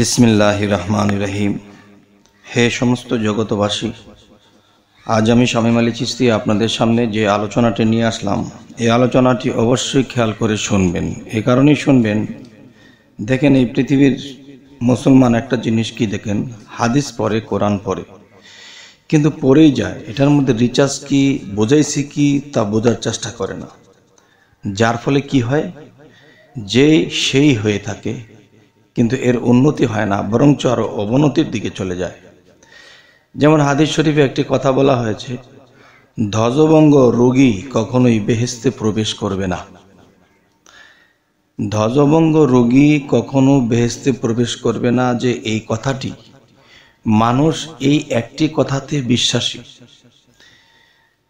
বিসমিল্লাহ রহমান রহিম হে সমস্ত জগতবাসী আজ আমি শামীম আলী চিস্তি আপনাদের সামনে যে আলোচনাটি নিয়ে আসলাম এই আলোচনাটি অবশ্যই খেয়াল করে শুনবেন এ কারণেই শুনবেন দেখেন এই পৃথিবীর মুসলমান একটা জিনিস কি দেখেন হাদিস পরে কোরআন পরে কিন্তু পড়েই যায় এটার মধ্যে রিচার্জ কি বোঝাইছি কি তা বোঝার চেষ্টা করে না যার ফলে কি হয় যে সেই হয়ে থাকে কিন্তু এর উন্নতি হয় না বরঞ্চ আরও অবনতির দিকে চলে যায় যেমন হাদিস শরীফে একটি কথা বলা হয়েছে ধ্বজবঙ্গ রোগী কখনোই বেহেস্তে প্রবেশ করবে না ধ্বজবঙ্গ রোগী কখনো বেহেস্তে প্রবেশ করবে না যে এই কথাটি মানুষ এই একটি কথাতে বিশ্বাসী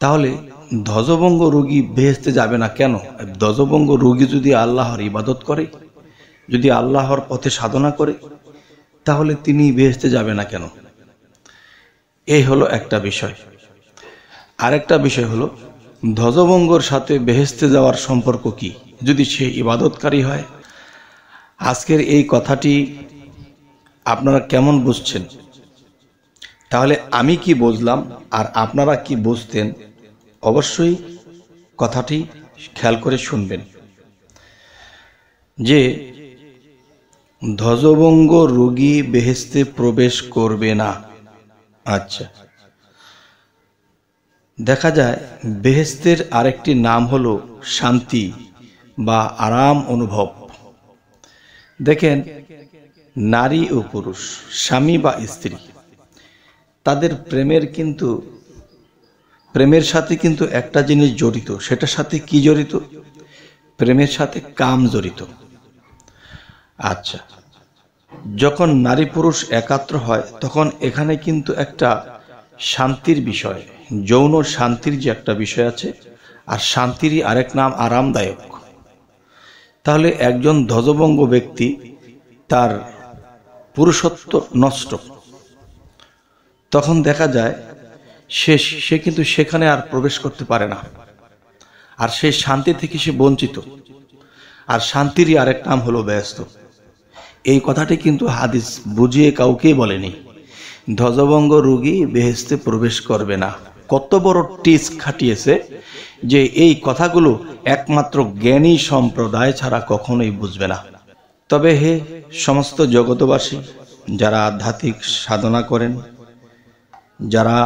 তাহলে ধ্বজবঙ্গ রোগী বেহেস্তে যাবে না কেন ধ্বজবঙ্গ রোগী যদি আল্লাহর ইবাদত করে যদি আল্লাহর পথে সাধনা করে তাহলে তিনি বেহেস্তে যাবে না কেন এই হলো একটা বিষয় আরেকটা বিষয় হলো ধ্বজভঙ্গর সাথে বেহেস্তে যাওয়ার সম্পর্ক কি যদি সে ইবাদতকারী হয় আজকের এই কথাটি আপনারা কেমন বুঝছেন তাহলে আমি কি বুঝলাম আর আপনারা কি বুঝতেন অবশ্যই কথাটি খেয়াল করে শুনবেন যে ধ্বজভঙ্গ রোগী বেহেস্তে প্রবেশ করবে না আচ্ছা দেখা যায় বেহেস্তের আরেকটি নাম হল শান্তি বা আরাম অনুভব দেখেন নারী ও পুরুষ স্বামী বা স্ত্রী তাদের প্রেমের কিন্তু প্রেমের সাথে কিন্তু একটা জিনিস জড়িত সেটার সাথে কি জড়িত প্রেমের সাথে কাম জড়িত আচ্ছা যখন নারী পুরুষ একাত্র হয় তখন এখানে কিন্তু একটা শান্তির বিষয় যৌন শান্তির যে একটা বিষয় আছে আর শান্তিরই আরেক নাম আরামদায়ক তাহলে একজন ধ্বজভঙ্গ ব্যক্তি তার পুরুষত্ব নষ্ট তখন দেখা যায় সে সে কিন্তু সেখানে আর প্রবেশ করতে পারে না আর সে শান্তি থেকে সে বঞ্চিত আর শান্তিরই আরেক নাম হলো ব্যস্ত এই কথাটি কিন্তু হাদিস বুঝিয়ে কাউকে বলেনি ধ্বজভঙ্গ রুগী বেহেস্তে প্রবেশ করবে না কত বড় টিস খাটিয়েছে যে এই কথাগুলো একমাত্র জ্ঞানী সম্প্রদায় ছাড়া কখনোই বুঝবে না তবে হে সমস্ত জগতবাসী যারা আধ্যাত্মিক সাধনা করেন যারা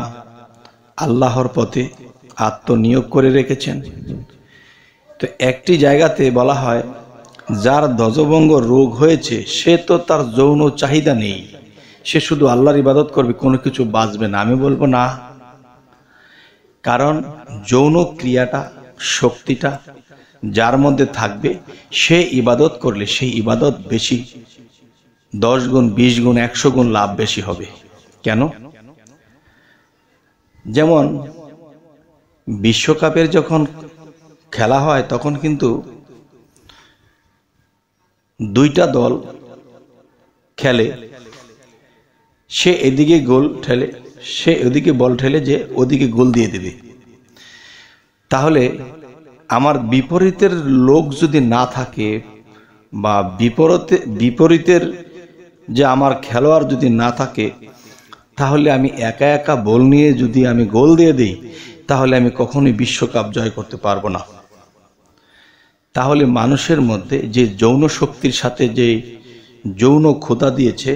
আল্লাহর পথে আত্মনিয়োগ করে রেখেছেন তো একটি জায়গাতে বলা হয় যার ধ্বজভঙ্গ রোগ হয়েছে সে তো তার যৌন চাহিদা নেই সে শুধু আল্লাহর ইবাদত করবে কোনো কিছু বাঁচবে না আমি বলবো না কারণ যৌন ক্রিয়াটা শক্তিটা যার মধ্যে থাকবে সে ইবাদত করলে সেই ইবাদত বেশি দশ গুণ বিশ গুণ একশো গুণ লাভ বেশি হবে কেন যেমন বিশ্বকাপের যখন খেলা হয় তখন কিন্তু দুইটা দল খেলে সে এদিকে গোল ঠেলে সে ওদিকে বল ঠেলে যে ওদিকে গোল দিয়ে দেবে তাহলে আমার বিপরীতের লোক যদি না থাকে বা বিপরীতে বিপরীতের যে আমার খেলোয়াড় যদি না থাকে তাহলে আমি একা একা বল নিয়ে যদি আমি গোল দিয়ে দিই তাহলে আমি কখনোই বিশ্বকাপ জয় করতে পারবো না তাহলে মানুষের মধ্যে যে যৌন শক্তির সাথে যে যৌন ক্ষোধা দিয়েছে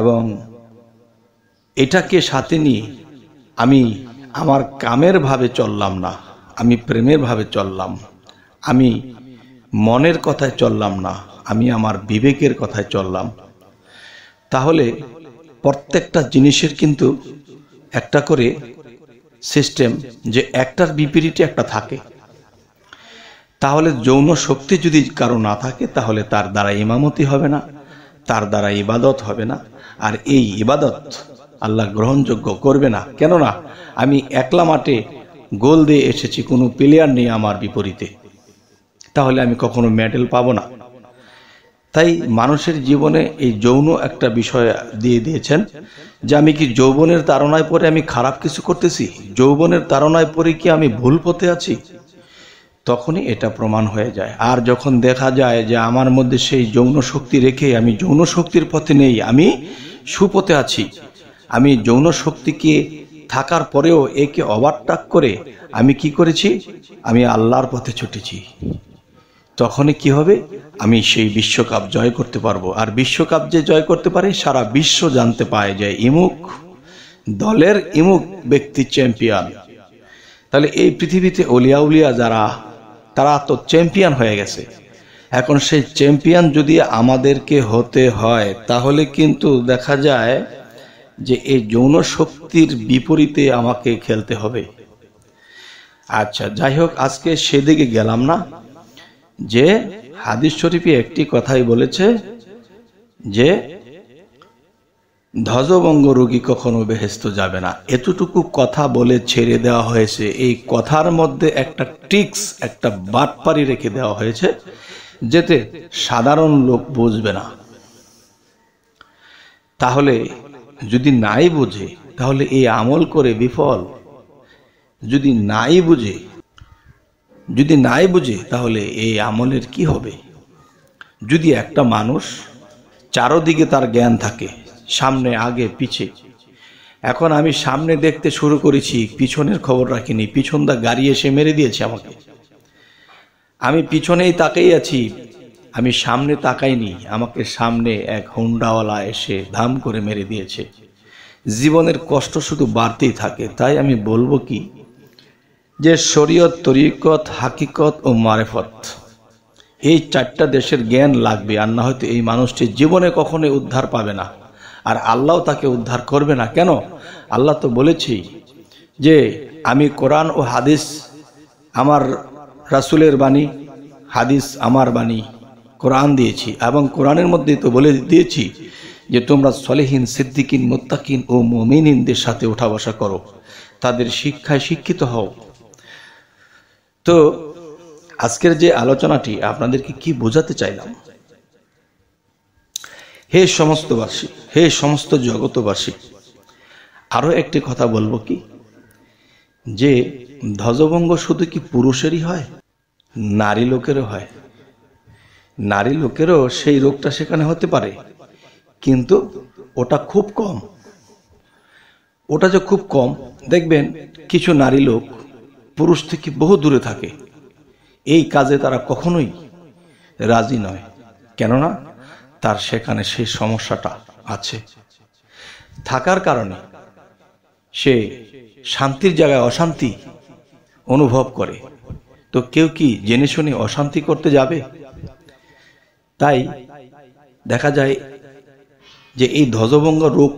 এবং এটাকে সাথে নিয়ে আমি আমার কামের ভাবে চললাম না আমি প্রেমের ভাবে চললাম আমি মনের কথায় চললাম না আমি আমার বিবেকের কথায় চললাম তাহলে প্রত্যেকটা জিনিসের কিন্তু একটা করে সিস্টেম যে একটার বিপরীতে একটা থাকে তাহলে যৌন শক্তি যদি কারো না থাকে তাহলে তার দ্বারা ইমামতি হবে না তার দ্বারা ইবাদত হবে না আর এই ইবাদত আল্লাহ গ্রহণযোগ্য করবে না কেননা আমি একলা মাঠে গোল দিয়ে এসেছি কোনো প্লেয়ার নেই আমার বিপরীতে তাহলে আমি কখনো মেডেল পাব না তাই মানুষের জীবনে এই যৌন একটা বিষয় দিয়ে দিয়েছেন যে আমি কি যৌবনের তারণায় পরে আমি খারাপ কিছু করতেছি যৌবনের তারণায় পরে কি আমি ভুল পথে আছি তখনই এটা প্রমাণ হয়ে যায় আর যখন দেখা যায় যে আমার মধ্যে সেই যৌন শক্তি রেখে আমি যৌন শক্তির পথে নেই আমি সুপথে আছি আমি যৌন শক্তিকে থাকার পরেও একে ওভারটাক করে আমি কি করেছি আমি আল্লাহর পথে ছুটেছি তখনই কি হবে আমি সেই বিশ্বকাপ জয় করতে পারবো আর বিশ্বকাপ যে জয় করতে পারে সারা বিশ্ব জানতে পায় যে ইমুক দলের ইমুক ব্যক্তি চ্যাম্পিয়ন তাহলে এই পৃথিবীতে অলিয়াউলিয়া যারা তারা তো চ্যাম্পিয়ন হয়ে গেছে এখন সেই চ্যাম্পিয়ন যদি আমাদেরকে হতে হয় তাহলে কিন্তু দেখা যায় যে এই যৌন শক্তির বিপরীতে আমাকে খেলতে হবে আচ্ছা যাই হোক আজকে সেদিকে গেলাম না যে হাদিস শরীফে একটি কথাই বলেছে যে ধ্বজভঙ্গ রোগী কখনো বেহেস্ত যাবে না এতটুকু কথা বলে ছেড়ে দেওয়া হয়েছে এই কথার মধ্যে একটা টিক্স একটা বাটপারি রেখে দেওয়া হয়েছে যেতে সাধারণ লোক বুঝবে না তাহলে যদি নাই বুঝে তাহলে এই আমল করে বিফল যদি নাই বুঝে যদি নাই বুঝে তাহলে এই আমলের কি হবে যদি একটা মানুষ চারোদিকে তার জ্ঞান থাকে সামনে আগে পিছে এখন আমি সামনে দেখতে শুরু করেছি পিছনের খবর রাখিনি পিছন দা গাড়ি এসে মেরে দিয়েছে আমাকে আমি পিছনেই তাকেই আছি আমি সামনে তাকাইনি আমাকে সামনে এক হোন্ডাওয়ালা এসে ধাম করে মেরে দিয়েছে জীবনের কষ্ট শুধু বাড়তেই থাকে তাই আমি বলবো কি যে শরীয়ত তরিকত হাকিকত ও মারেফত এই চারটা দেশের জ্ঞান লাগবে আর না হয়তো এই মানুষটি জীবনে কখনোই উদ্ধার পাবে না আর আল্লাহ তাকে উদ্ধার করবে না কেন আল্লাহ তো বলেছি যে আমি কোরআন ও হাদিস আমার রাসুলের বাণী হাদিস আমার বাণী কোরআন দিয়েছি এবং কোরআনের মধ্যে তো বলে দিয়েছি যে তোমরা সলেহীন সিদ্দিকিন মোত্তাকিন ও মমিনদের সাথে ওঠা বসা করো তাদের শিক্ষায় শিক্ষিত হও তো আজকের যে আলোচনাটি আপনাদেরকে কি বোঝাতে চাইলাম হে সমস্তবাসী হে সমস্ত জগতবাসী আরও একটি কথা বলবো কি যে ধ্বজভঙ্গ শুধু কি পুরুষেরই হয় নারী লোকেরও হয় নারী লোকেরও সেই রোগটা সেখানে হতে পারে কিন্তু ওটা খুব কম ওটা যে খুব কম দেখবেন কিছু নারী লোক পুরুষ থেকে বহু দূরে থাকে এই কাজে তারা কখনোই রাজি নয় কেননা তার সেখানে সেই সমস্যাটা আছে থাকার কারণে সে শান্তির জায়গায় অশান্তি অনুভব করে তো কেউ কি জেনে শুনে অশান্তি করতে যাবে তাই দেখা যায় যে এই ধ্বজভঙ্গ রোগ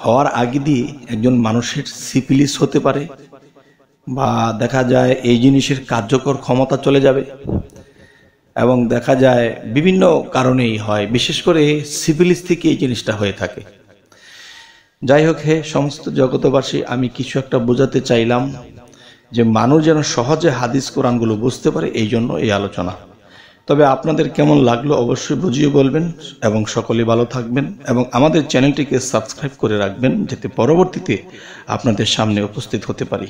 হওয়ার আগে দিয়ে একজন মানুষের সিপিলিস হতে পারে বা দেখা যায় এই জিনিসের কার্যকর ক্ষমতা চলে যাবে এবং দেখা যায় বিভিন্ন কারণেই হয় বিশেষ করে সিভিলিস থেকে এই জিনিসটা হয়ে থাকে যাই হোক হে সমস্ত জগতবাসী আমি কিছু একটা বোঝাতে চাইলাম যে মানুষ যেন সহজে হাদিস কোরআনগুলো বুঝতে পারে এই জন্য এই আলোচনা তবে আপনাদের কেমন লাগলো অবশ্যই বুঝিয়ে বলবেন এবং সকলে ভালো থাকবেন এবং আমাদের চ্যানেলটিকে সাবস্ক্রাইব করে রাখবেন যাতে পরবর্তীতে আপনাদের সামনে উপস্থিত হতে পারি